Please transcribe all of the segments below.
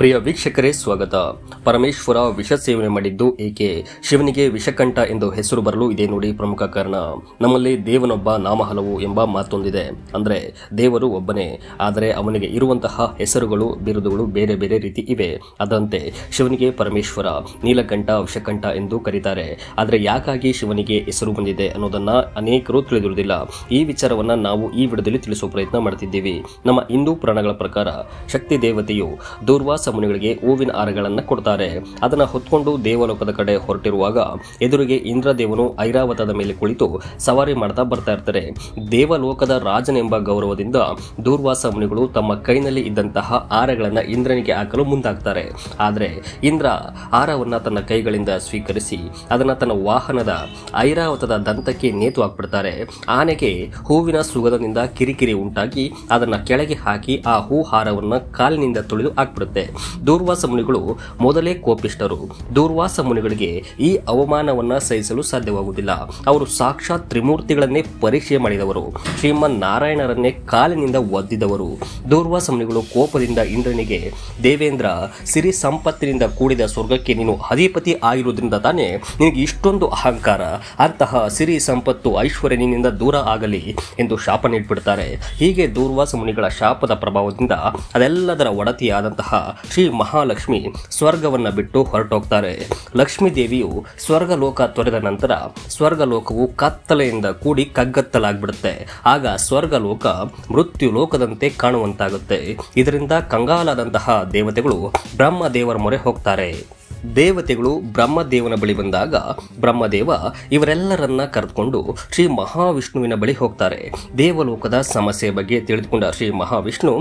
ಪ್ರಿಯ ವೀಕ್ಷಕರೇ ಸ್ವಾಗತ ಪರಮೇಶ್ವರ ವಿಷ ಸೇವನೆ ಮಾಡಿದ್ದು ಏಕೆ ಶಿವನಿಗೆ ವಿಷಕಂಠ ಎಂದು ಹೆಸರು ಬರಲು ಇದೇ ನೋಡಿ ಪ್ರಮುಖ ಕಾರಣ ನಮ್ಮಲ್ಲಿ ದೇವನೊಬ್ಬ ನಾಮ ಹಲವು ಎಂಬ ಮಾತೊಂದಿದೆ ಅಂದರೆ ದೇವರು ಒಬ್ಬನೇ ಆದರೆ ಅವನಿಗೆ ಇರುವಂತಹ ಹೆಸರುಗಳು ಬಿರುದುಗಳು ಬೇರೆ ಬೇರೆ ರೀತಿ ಇವೆ ಅದರಂತೆ ಶಿವನಿಗೆ ಪರಮೇಶ್ವರ ನೀಲಕಂಠ ವಿಷಕಂಠ ಎಂದು ಕರೀತಾರೆ ಆದರೆ ಯಾಕಾಗಿ ಶಿವನಿಗೆ ಹೆಸರು ಬಂದಿದೆ ಅನ್ನೋದನ್ನ ಅನೇಕರು ತಿಳಿದಿರುವುದಿಲ್ಲ ಈ ವಿಚಾರವನ್ನು ನಾವು ಈ ವಿಡದಲ್ಲಿ ತಿಳಿಸುವ ಪ್ರಯತ್ನ ಮಾಡ್ತಿದ್ದೀವಿ ನಮ್ಮ ಹಿಂದೂ ಪುರಾಣಗಳ ಪ್ರಕಾರ ಶಕ್ತಿ ದೇವತೆಯು ದೂರ್ವಾಸ ಮುನಿಗಳಿಗೆ ಹೂವಿನ ಹಾರಗಳನ್ನು ಕೊಡ್ತಾರೆ ಅದನ್ನು ಹೊತ್ಕೊಂಡು ದೇವಲೋಕದ ಕಡೆ ಹೊರಟಿರುವಾಗ ಎದುರಿಗೆ ದೇವನು ಐರಾವತದ ಮೇಲೆ ಕುಳಿತು ಸವಾರಿ ಮಾಡ್ತಾ ಬರ್ತಾ ಇರ್ತಾರೆ ದೇವಲೋಕದ ರಾಜನೆಂಬ ಗೌರವದಿಂದ ದೂರ್ವಾಸ ಮುನಿಗಳು ತಮ್ಮ ಕೈನಲ್ಲಿ ಇದ್ದಂತಹ ಹಾರಗಳನ್ನು ಇಂದ್ರನಿಗೆ ಹಾಕಲು ಮುಂದಾಗ್ತಾರೆ ಆದರೆ ಇಂದ್ರ ಹಾರವನ್ನು ತನ್ನ ಕೈಗಳಿಂದ ಸ್ವೀಕರಿಸಿ ಅದನ್ನು ತನ್ನ ವಾಹನದ ಐರಾವತದ ದಂತಕ್ಕೆ ನೇತು ಹಾಕ್ಬಿಡ್ತಾರೆ ಆನೆಗೆ ಹೂವಿನ ಸುಗದದಿಂದ ಕಿರಿಕಿರಿ ಉಂಟಾಗಿ ಅದನ್ನು ಕೆಳಗೆ ಹಾಕಿ ಆ ಹೂ ಹಾರವನ್ನು ಕಾಲಿನಿಂದ ತುಳಿದು ಹಾಕ್ಬಿಡುತ್ತೆ ದೂರ್ವಾಸ ಮುನಿಗಳು ಮೊದಲೇ ಕೋಪಿಷ್ಟರು ದೂರ್ವಾಸ ಮುನಿಗಳಿಗೆ ಈ ಅವಮಾನವನ್ನ ಸಹಿಸಲು ಸಾಧ್ಯವಾಗುವುದಿಲ್ಲ ಅವರು ಸಾಕ್ಷಾತ್ ತ್ರಿಮೂರ್ತಿಗಳನ್ನೇ ಪರೀಕ್ಷೆ ಮಾಡಿದವರು ಶ್ರೀಮನ್ ನಾರಾಯಣರನ್ನೇ ಕಾಲಿನಿಂದ ಒದ್ದಿದವರು ದೂರ್ವಾಸ ಮುನಿಗಳು ಕೋಪದಿಂದ ಇಂದ್ರನಿಗೆ ದೇವೇಂದ್ರ ಸಿರಿ ಸಂಪತ್ತಿನಿಂದ ಕೂಡಿದ ಸ್ವರ್ಗಕ್ಕೆ ನೀನು ಅಧಿಪತಿ ಆಗಿರುವುದರಿಂದ ತಾನೇ ನಿನಗೆ ಇಷ್ಟೊಂದು ಅಹಂಕಾರ ಅಂತಹ ಸಿರಿ ಸಂಪತ್ತು ಐಶ್ವರ್ಯ ನಿನ್ನಿಂದ ದೂರ ಆಗಲಿ ಎಂದು ಶಾಪ ನೀಡಿಬಿಡ್ತಾರೆ ಹೀಗೆ ದೂರ್ವಾಸ ಮುನಿಗಳ ಶಾಪದ ಪ್ರಭಾವದಿಂದ ಅದೆಲ್ಲದರ ಒಡತಿಯಾದಂತಹ ಶ್ರೀ ಮಹಾಲಕ್ಷ್ಮಿ ಸ್ವರ್ಗವನ್ನು ಬಿಟ್ಟು ಹೊರಟೋಗ್ತಾರೆ ಲಕ್ಷ್ಮೀ ದೇವಿಯು ಸ್ವರ್ಗಲೋಕ ತೊರೆದ ನಂತರ ಸ್ವರ್ಗಲೋಕವು ಕತ್ತಲೆಯಿಂದ ಕೂಡಿ ಕಗ್ಗತ್ತಲಾಗ್ಬಿಡುತ್ತೆ ಆಗ ಸ್ವರ್ಗಲೋಕ ಮೃತ್ಯು ಲೋಕದಂತೆ ಕಾಣುವಂತಾಗುತ್ತೆ ಇದರಿಂದ ಕಂಗಾಲಾದಂತಹ ದೇವತೆಗಳು ಬ್ರಹ್ಮ ದೇವರ ಮೊರೆ ಹೋಗ್ತಾರೆ ದೇವತೆಗಳು ಬ್ರಹ್ಮದೇವನ ಬಳಿ ಬಂದಾಗ ಬ್ರಹ್ಮದೇವ ಇವರೆಲ್ಲರನ್ನ ಕರೆದುಕೊಂಡು ಶ್ರೀ ಮಹಾವಿಷ್ಣುವಿನ ಬಳಿ ಹೋಗ್ತಾರೆ ದೇವಲೋಕದ ಸಮಸ್ಯೆ ಬಗ್ಗೆ ತಿಳಿದುಕೊಂಡ ಶ್ರೀ ಮಹಾವಿಷ್ಣು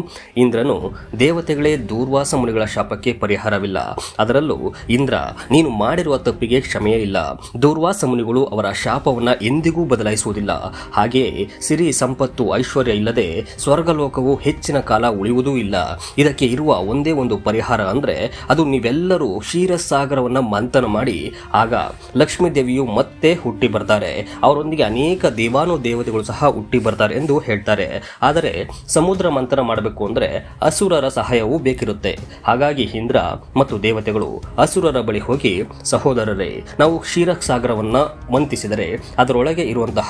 ಇಂದ್ರನು ದೇವತೆಗಳೇ ದೂರ್ವಾಸ ಮುನಿಗಳ ಶಾಪಕ್ಕೆ ಪರಿಹಾರವಿಲ್ಲ ಅದರಲ್ಲೂ ಇಂದ್ರ ನೀನು ಮಾಡಿರುವ ತಪ್ಪಿಗೆ ಕ್ಷಮೆಯೇ ಇಲ್ಲ ದೂರ್ವಾಸ ಮುನಿಗಳು ಅವರ ಶಾಪವನ್ನು ಎಂದಿಗೂ ಬದಲಾಯಿಸುವುದಿಲ್ಲ ಹಾಗೆಯೇ ಸಿರಿ ಸಂಪತ್ತು ಐಶ್ವರ್ಯ ಇಲ್ಲದೆ ಸ್ವರ್ಗಲೋಕವು ಹೆಚ್ಚಿನ ಕಾಲ ಉಳಿಯುವುದೂ ಇಲ್ಲ ಇದಕ್ಕೆ ಇರುವ ಒಂದೇ ಒಂದು ಪರಿಹಾರ ಅಂದರೆ ಅದು ನೀವೆಲ್ಲರೂ ಕ್ಷೀರಸ್ ಸಾಗರವನ್ನು ಮಂಥನ ಮಾಡಿ ಆಗ ಲಕ್ಷ್ಮೀ ದೇವಿಯು ಮತ್ತೆ ಹುಟ್ಟಿ ಬರ್ತಾರೆ ಅವರೊಂದಿಗೆ ಅನೇಕ ದೇವಾನು ದೇವತೆಗಳು ಸಹ ಹುಟ್ಟಿ ಬರ್ತಾರೆ ಎಂದು ಹೇಳ್ತಾರೆ ಆದರೆ ಸಮುದ್ರ ಮಂಥನ ಮಾಡಬೇಕು ಅಂದರೆ ಅಸುರರ ಸಹಾಯವೂ ಬೇಕಿರುತ್ತೆ ಹಾಗಾಗಿ ಇಂದ್ರ ಮತ್ತು ದೇವತೆಗಳು ಅಸುರರ ಬಳಿ ಹೋಗಿ ಸಹೋದರರೇ ನಾವು ಕ್ಷೀರ ಸಾಗರವನ್ನು ಮಂತಿಸಿದರೆ ಅದರೊಳಗೆ ಇರುವಂತಹ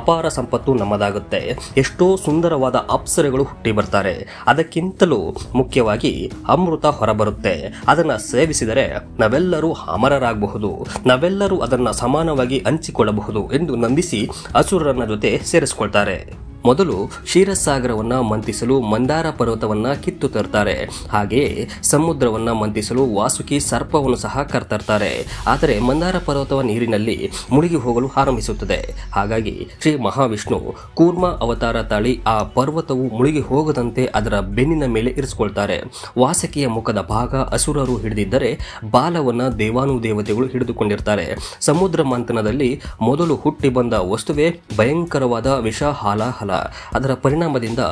ಅಪಾರ ಸಂಪತ್ತು ನಮ್ಮದಾಗುತ್ತೆ ಎಷ್ಟೋ ಸುಂದರವಾದ ಅಪ್ಸರೆಗಳು ಹುಟ್ಟಿ ಬರ್ತಾರೆ ಅದಕ್ಕಿಂತಲೂ ಮುಖ್ಯವಾಗಿ ಅಮೃತ ಹೊರಬರುತ್ತೆ ಅದನ್ನು ಸೇವಿಸಿದರೆ ನಾವೆಲ್ಲರೂ ಅಮರರಾಗಬಹುದು ನಾವೆಲ್ಲರೂ ಅದನ್ನು ಸಮಾನವಾಗಿ ಹಂಚಿಕೊಳ್ಳಬಹುದು ಎಂದು ನಂಬಿಸಿ ಅಸುರರನ್ನ ಜೊತೆ ಸೇರಿಸಿಕೊಳ್ತಾರೆ ಮೊದಲು ಕ್ಷೀರಸಾಗರವನ್ನು ಮಂತಿಸಲು ಮಂದಾರ ಪರ್ವತವನ್ನು ಕಿತ್ತು ತರ್ತಾರೆ ಹಾಗೆಯೇ ಸಮುದ್ರವನ್ನು ಮಂತಿಸಲು ವಾಸುಕಿ ಸರ್ಪವನ್ನು ಸಹ ಕರ್ತರ್ತಾರೆ ಆದರೆ ಮಂದಾರ ಪರ್ವತವ ನೀರಿನಲ್ಲಿ ಮುಳುಗಿ ಹೋಗಲು ಆರಂಭಿಸುತ್ತದೆ ಹಾಗಾಗಿ ಶ್ರೀ ಮಹಾವಿಷ್ಣು ಕೂರ್ಮ ಅವತಾರ ತಾಳಿ ಆ ಪರ್ವತವು ಮುಳುಗಿ ಹೋಗದಂತೆ ಅದರ ಬೆನ್ನಿನ ಮೇಲೆ ಇರಿಸಿಕೊಳ್ತಾರೆ ವಾಸಕಿಯ ಮುಖದ ಭಾಗ ಅಸುರರು ಹಿಡಿದಿದ್ದರೆ ಬಾಲವನ್ನು ದೇವಾನುದೇವತೆಗಳು ಹಿಡಿದುಕೊಂಡಿರ್ತಾರೆ ಸಮುದ್ರ ಮಂಥನದಲ್ಲಿ ಮೊದಲು ಹುಟ್ಟಿ ಬಂದ ವಸ್ತುವೇ ಭಯಂಕರವಾದ ವಿಷ ಹಾಲಾಹಲ ಅದರ ಪರಿಣಾಮದಿಂದ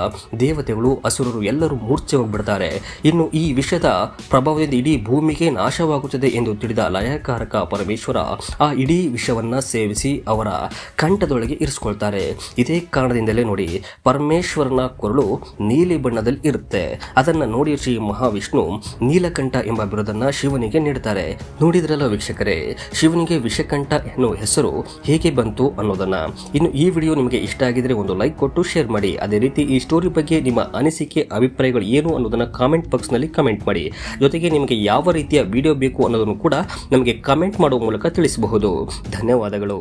ದೇವತೆಗಳು ಅಸುರರು ಎಲ್ಲರೂ ಮೂರ್ಛೆ ಹೋಗ್ಬಿಡ್ತಾರೆ ಇನ್ನು ಈ ವಿಷದ ಪ್ರಭಾವದಿಂದ ಇಡೀ ಭೂಮಿಗೆ ನಾಶವಾಗುತ್ತದೆ ಎಂದು ತಿಳಿದ ಲಯಕಾರಕ ಪರಮೇಶ್ವರ ಆ ಇಡೀ ವಿಷವನ್ನ ಸೇವಿಸಿ ಅವರ ಕಂಠದೊಳಗೆ ಇರಿಸ್ಕೊಳ್ತಾರೆ ಇದೇ ಕಾರಣದಿಂದಲೇ ನೋಡಿ ಪರಮೇಶ್ವರನ ಕೊರಳು ನೀಲಿ ಬಣ್ಣದಲ್ಲಿ ಇರುತ್ತೆ ಅದನ್ನು ನೋಡಿ ಶ್ರೀ ಮಹಾವಿಷ್ಣು ನೀಲಕಂಠ ಎಂಬ ಬಿರುದನ್ನ ಶಿವನಿಗೆ ನೀಡುತ್ತಾರೆ ನೋಡಿದ್ರಲ್ಲ ವೀಕ್ಷಕರೇ ಶಿವನಿಗೆ ವಿಷಕಂಠ ಎನ್ನುವ ಹೆಸರು ಹೇಗೆ ಬಂತು ಅನ್ನೋದನ್ನ ಇನ್ನು ಈ ವಿಡಿಯೋ ನಿಮಗೆ ಇಷ್ಟ ಆಗಿದ್ರೆ ಒಂದು ಲೈಕ್ ಕೊಟ್ಟು ಶೇರ್ ಮಾಡಿ ಅದೇ ರೀತಿ ಈ ಸ್ಟೋರಿ ಬಗ್ಗೆ ನಿಮ್ಮ ಅನಿಸಿಕೆ ಅಭಿಪ್ರಾಯಗಳು ಏನು ಅನ್ನೋದನ್ನು ಕಾಮೆಂಟ್ ಬಾಕ್ಸ್ನಲ್ಲಿ ಕಮೆಂಟ್ ಮಾಡಿ ಜೊತೆಗೆ ನಿಮಗೆ ಯಾವ ರೀತಿಯ ವಿಡಿಯೋ ಬೇಕು ಅನ್ನೋದನ್ನು ಕೂಡ ನಮಗೆ ಕಮೆಂಟ್ ಮಾಡುವ ಮೂಲಕ ತಿಳಿಸಬಹುದು ಧನ್ಯವಾದಗಳು